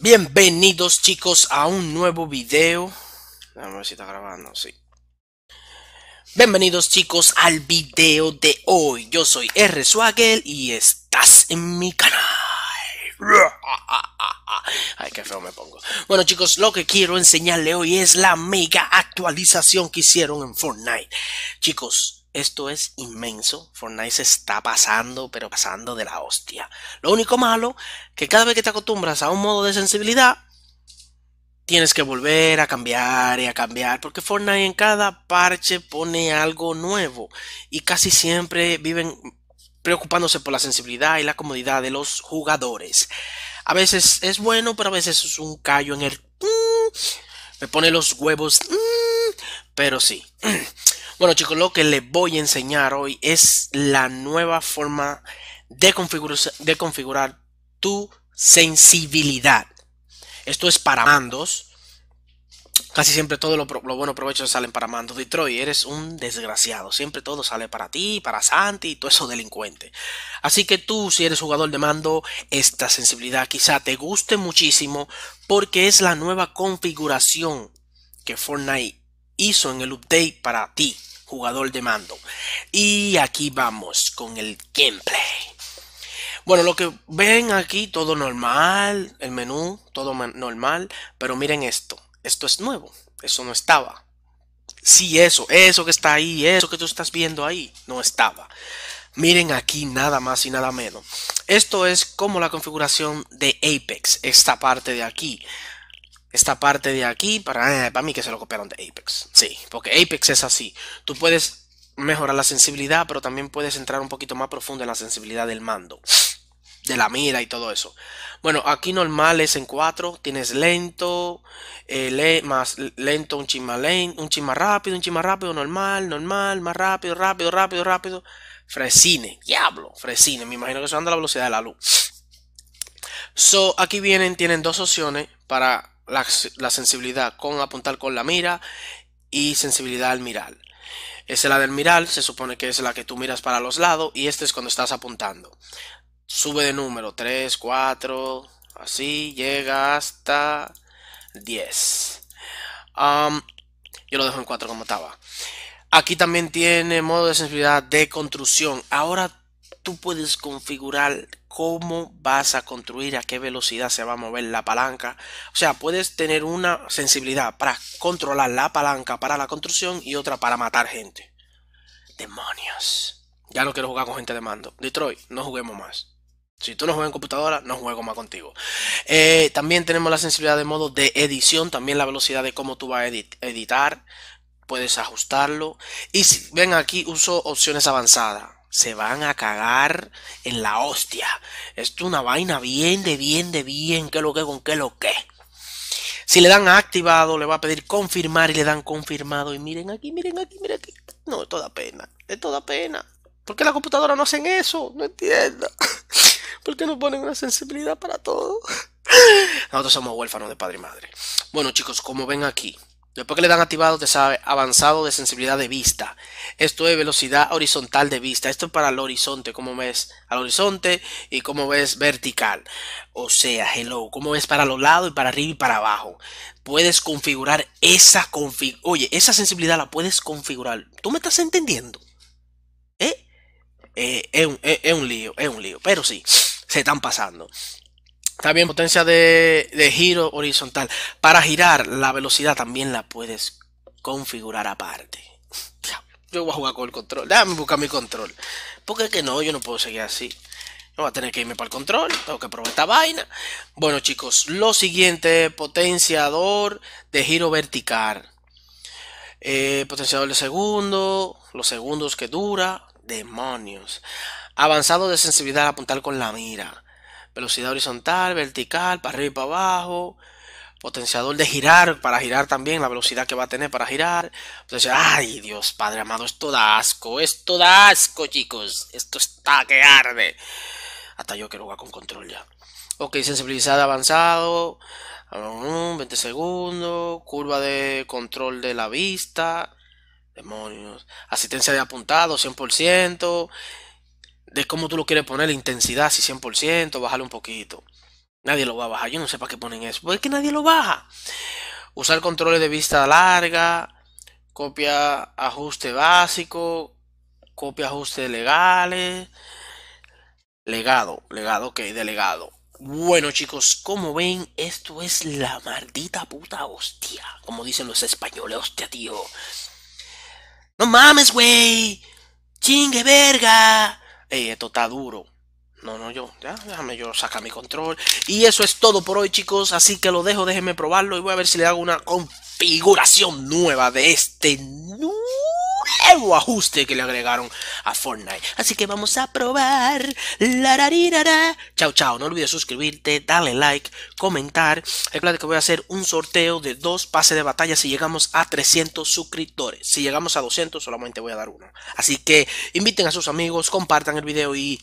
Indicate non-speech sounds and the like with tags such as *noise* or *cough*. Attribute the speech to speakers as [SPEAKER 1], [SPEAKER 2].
[SPEAKER 1] Bienvenidos chicos a un nuevo video. a ver si está grabando, sí. Bienvenidos chicos al video de hoy. Yo soy R Swagel y estás en mi canal. *laughs* Ay, qué feo me pongo. Bueno, chicos, lo que quiero enseñarle hoy es la mega actualización que hicieron en Fortnite. Chicos, esto es inmenso. Fortnite se está pasando, pero pasando de la hostia. Lo único malo, que cada vez que te acostumbras a un modo de sensibilidad, tienes que volver a cambiar y a cambiar, porque Fortnite en cada parche pone algo nuevo y casi siempre viven preocupándose por la sensibilidad y la comodidad de los jugadores. A veces es bueno, pero a veces es un callo en el... Mm, me pone los huevos... Mm, pero sí. *clears throat* Bueno chicos, lo que les voy a enseñar hoy es la nueva forma de, configurar, de configurar tu sensibilidad. Esto es para mandos Casi siempre todo lo, buenos bueno provecho salen para Mando. Detroit, eres un desgraciado. Siempre todo sale para ti, para Santi y todo eso delincuente. Así que tú, si eres jugador de Mando, esta sensibilidad quizá te guste muchísimo porque es la nueva configuración que Fortnite hizo en el update para ti, jugador de Mando. Y aquí vamos con el gameplay. Bueno, lo que ven aquí, todo normal, el menú, todo normal, pero miren esto esto es nuevo, eso no estaba. Sí, eso, eso que está ahí, eso que tú estás viendo ahí, no estaba. Miren aquí nada más y nada menos. Esto es como la configuración de Apex, esta parte de aquí. Esta parte de aquí, para, eh, para mí que se lo copiaron de Apex. Sí, porque Apex es así. Tú puedes mejorar la sensibilidad, pero también puedes entrar un poquito más profundo en la sensibilidad del mando de la mira y todo eso. Bueno, aquí normal es en 4. Tienes lento, eh, más lento, un chin un chin rápido, un chin más rápido, normal, normal, más rápido, rápido, rápido, rápido. Fresine, diablo, fresine. Me imagino que eso anda la velocidad de la luz. So, aquí vienen, tienen dos opciones para la, sensibilidad con apuntar con la mira y sensibilidad al mirar. es la del mirar, se supone que es la que tú miras para los lados y este es cuando estás apuntando sube de número 3, 4, así llega hasta 10. yo lo dejo en 4 como estaba. Aquí también tiene modo de sensibilidad de construcción. Ahora tú puedes configurar cómo vas a construir, a qué velocidad se va a mover la palanca. O sea, puedes tener una sensibilidad para controlar la palanca para la construcción y otra para matar gente. Demonios. Ya no quiero jugar con gente de mando. Detroit, no juguemos más. Si tú no juegas en computadora, no juego más contigo. Eh, también tenemos la sensibilidad de modo de edición, también la velocidad de cómo tú vas a editar. Puedes ajustarlo. Y ven aquí, uso opciones avanzadas. Se van a cagar en la hostia. Esto es una vaina bien de bien de bien. ¿Qué lo que con qué lo que? Si le dan activado, le va a pedir confirmar y le dan confirmado. Y miren aquí, miren aquí, miren aquí. No, es toda pena. Es toda pena. ¿Por qué la computadora no hacen eso? No entiendo. *laughs* que nos ponen una sensibilidad para todo? Nosotros somos huérfanos de padre y madre. Bueno, chicos, como ven aquí, después que le dan activado, te sabe avanzado de sensibilidad de vista. Esto es velocidad horizontal de vista. Esto es para el horizonte, como ves al horizonte y como ves vertical. O sea, hello, como ves para los lados y para arriba y para abajo. Puedes configurar esa config Oye, esa sensibilidad la puedes configurar. ¿Tú me estás entendiendo? ¿Eh? Eh, es, un, es un lío, es un lío, pero sí se están pasando. También potencia de, giro horizontal. Para girar, la velocidad también la puedes configurar aparte. *laughs* Yo voy a jugar con el control. Déjame buscar mi control. Porque es que no, yo no puedo seguir así. No va a tener que irme para el control. Tengo que probar esta vaina. Bueno, chicos, lo siguiente: potenciador de giro vertical. Eh, potenciador de segundo. Los segundos que dura. Demonios. Avanzado de sensibilidad al apuntar con la mira. Velocidad horizontal, vertical, para arriba y para abajo. Potenciador de girar, para girar también, la velocidad que va a tener para girar. ay Dios, Padre amado, esto da asco, esto da asco, chicos. Esto está que arde. Hasta yo quiero jugar con control ya. Ok, sensibilidad avanzado. 20 mm, segundos. Curva de control de la vista. Demonios. Asistencia de apuntado, 100% de cómo tú lo quieres poner, la intensidad, si 100%, bájale un poquito. Nadie lo va a bajar. Yo no sé para qué ponen eso. Porque que nadie lo baja. Usar controles de vista larga, copia ajuste básico, copia ajuste legales. Legado, legado, ok, delegado. Bueno chicos, como ven, esto es la maldita puta hostia. Como dicen los españoles, hostia, tío. No mames, güey. Chingue verga. Ey, eh, esto está duro. No, no, yo, ya, déjame yo sacar mi control. Y eso es todo por hoy, chicos. Así que lo dejo, déjenme probarlo y voy a ver si le hago una configuración nueva de este nuevo nuevo ajuste que le agregaron a Fortnite. Así que vamos a probar. Lararirara. Chao, chao. No olvides suscribirte, darle like, comentar. Recuerda que voy a hacer un sorteo de dos pases de batalla si llegamos a 300 suscriptores. Si llegamos a 200 solamente voy a dar uno. Así que inviten a sus amigos, compartan el video y